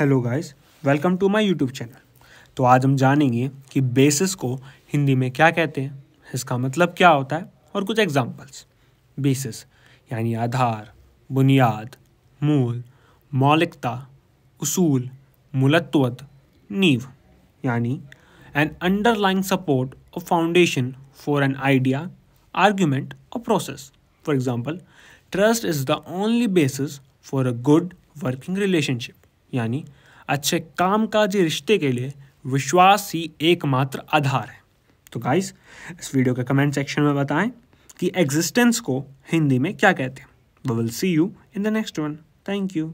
hello guys welcome to my YouTube channel तो आज हम जानेंगे कि बेसिस को हिंदी में क्या कहते हैं इसका मतलब क्या होता है और कुछ एग्जांपल्स बेसिस यानी आधार बुनियाद मूल मौलिकता उसूल मूलत्वत नींव यानी एन अंडरलाइंग सपोर्ट और foundation for an idea argument और process for example trust is the only basis for a good working relationship यानी अच्छे काज रिश्ते के लिए विश्वास ही एकमात्र आधार है तो गाइस इस वीडियो के कमेंट सेक्शन में बताएं कि एग्जिस्टेंस को हिंदी में क्या कहते हैं we will see you in the next one thank you